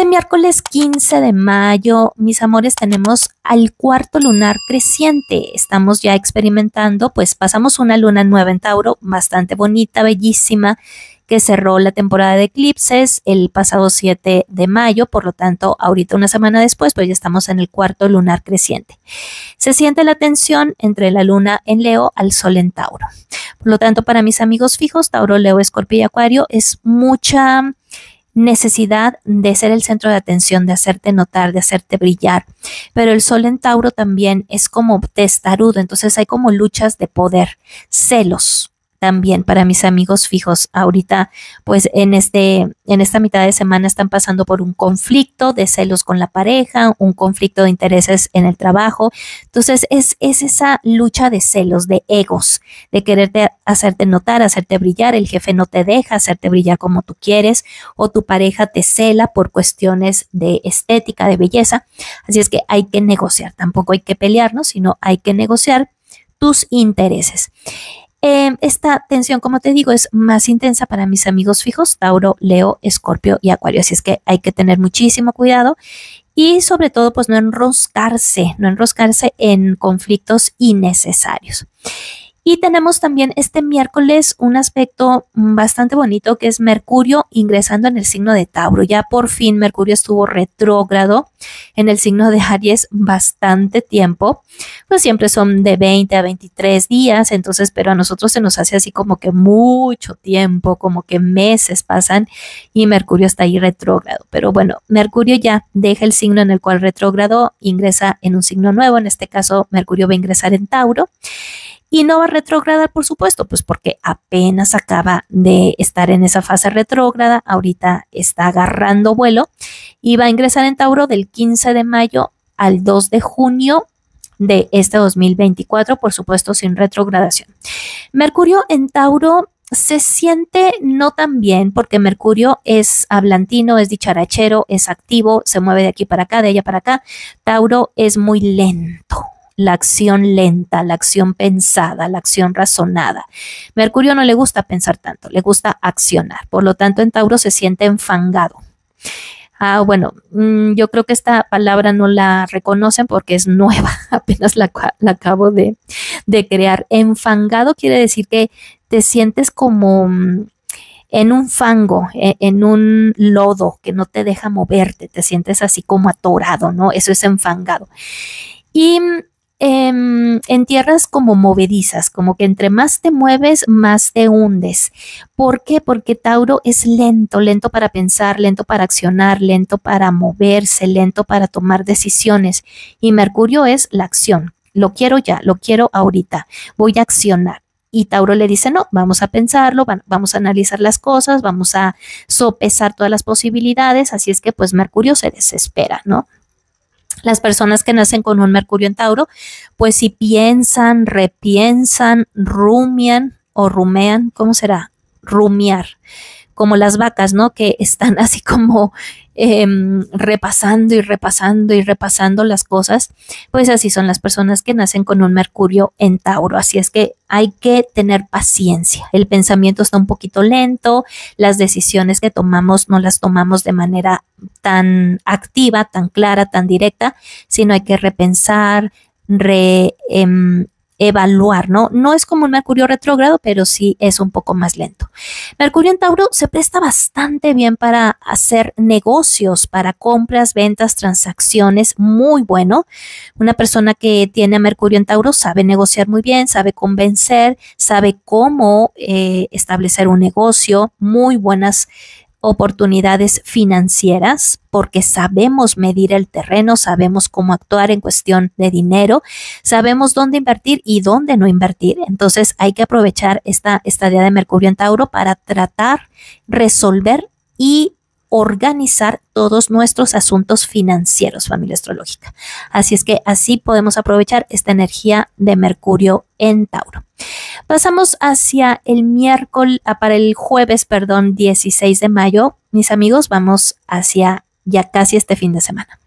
Este miércoles 15 de mayo, mis amores, tenemos al cuarto lunar creciente. Estamos ya experimentando, pues pasamos una luna nueva en Tauro, bastante bonita, bellísima, que cerró la temporada de eclipses el pasado 7 de mayo. Por lo tanto, ahorita una semana después, pues ya estamos en el cuarto lunar creciente. Se siente la tensión entre la luna en Leo al sol en Tauro. Por lo tanto, para mis amigos fijos, Tauro, Leo, Escorpio y Acuario, es mucha necesidad de ser el centro de atención, de hacerte notar, de hacerte brillar. Pero el sol en Tauro también es como testarudo, entonces hay como luchas de poder, celos, también para mis amigos fijos. Ahorita, pues en este, en esta mitad de semana están pasando por un conflicto de celos con la pareja, un conflicto de intereses en el trabajo. Entonces, es, es esa lucha de celos, de egos, de quererte hacerte notar, hacerte brillar, el jefe no te deja hacerte brillar como tú quieres, o tu pareja te cela por cuestiones de estética, de belleza. Así es que hay que negociar, tampoco hay que pelearnos, sino hay que negociar tus intereses. Em, esta tensión, como te digo, es más intensa para mis amigos fijos, Tauro, Leo, Escorpio y Acuario. Así es que hay que tener muchísimo cuidado y sobre todo, pues no enroscarse, no enroscarse en conflictos innecesarios. Y tenemos también este miércoles un aspecto mm, bastante bonito que es Mercurio ingresando en el signo de Tauro. Ya por fin Mercurio estuvo retrógrado en el signo de Aries bastante tiempo. Pues siempre son de 20 a 23 días, entonces, pero a nosotros se nos hace así como que mucho tiempo, como que meses pasan y Mercurio está ahí retrógrado. Pero bueno, Mercurio ya deja el signo en el cual retrógrado ingresa en un signo nuevo, en este caso Mercurio va a ingresar en Tauro y no va a retrogradar, por supuesto, pues porque apenas acaba de estar en esa fase retrógrada, ahorita está agarrando vuelo y va a ingresar en Tauro del 15 de mayo al 2 de junio de este 2024, por supuesto, sin retrogradación. Mercurio en Tauro se siente no tan bien porque Mercurio es hablantino, es dicharachero, es activo, se mueve de aquí para acá, de allá para acá. Tauro es muy lento, la acción lenta, la acción pensada, la acción razonada. Mercurio no le gusta pensar tanto, le gusta accionar. Por lo tanto, en Tauro se siente enfangado. Ah, bueno, mm, yo creo que esta palabra no la reconocen porque es nueva, apenas la, acabo de, de, crear. Enfangado quiere decir que te sientes como mm, en un fango, e, en un lodo que no te deja moverte, te sientes así como atorado, ¿no? Eso es enfangado. Y mm, Em, en, tierras como movedizas, como que entre más te mueves, más te hundes. ¿Por qué? Porque Tauro es lento, lento para pensar, lento para accionar, lento para moverse, lento para tomar decisiones. Y Mercurio es la acción. Lo quiero ya, lo quiero ahorita. Voy a accionar. Y Tauro le dice, no, vamos a pensarlo, vamos a analizar las cosas, vamos a sopesar todas las posibilidades. Así es que pues Mercurio se desespera, ¿no? las personas que nacen con un Mercurio en Tauro, pues si piensan, repiensan, rumian o rumean, ¿cómo será? Rumiar, como las vacas, ¿no? Que están así como em, repasando y repasando y repasando las cosas, pues así son las personas que nacen con un Mercurio en Tauro. Así es que hay que tener paciencia. El pensamiento está un poquito lento, las decisiones que tomamos no las tomamos de manera tan activa, tan clara, tan directa, sino hay que repensar, re, em, evaluar, ¿no? No es como un Mercurio retrógrado, pero sí es un poco más lento. Mercurio en Tauro se presta bastante bien para hacer negocios, para compras, ventas, transacciones, muy bueno. Una persona que tiene a Mercurio en Tauro sabe negociar muy bien, sabe convencer, sabe cómo eh, establecer un negocio, muy buenas oportunidades financieras porque sabemos medir el terreno, sabemos cómo actuar en cuestión de dinero, sabemos dónde invertir y dónde no invertir. Entonces hay que aprovechar esta estadía de Mercurio en Tauro para tratar, resolver y organizar todos nuestros asuntos financieros, familia astrológica. Así es que así podemos aprovechar esta energía de Mercurio en Tauro. Pasamos hacia el miércoles, ah, para el jueves, perdón, 16 de mayo. Mis amigos, vamos hacia ya casi este fin de semana.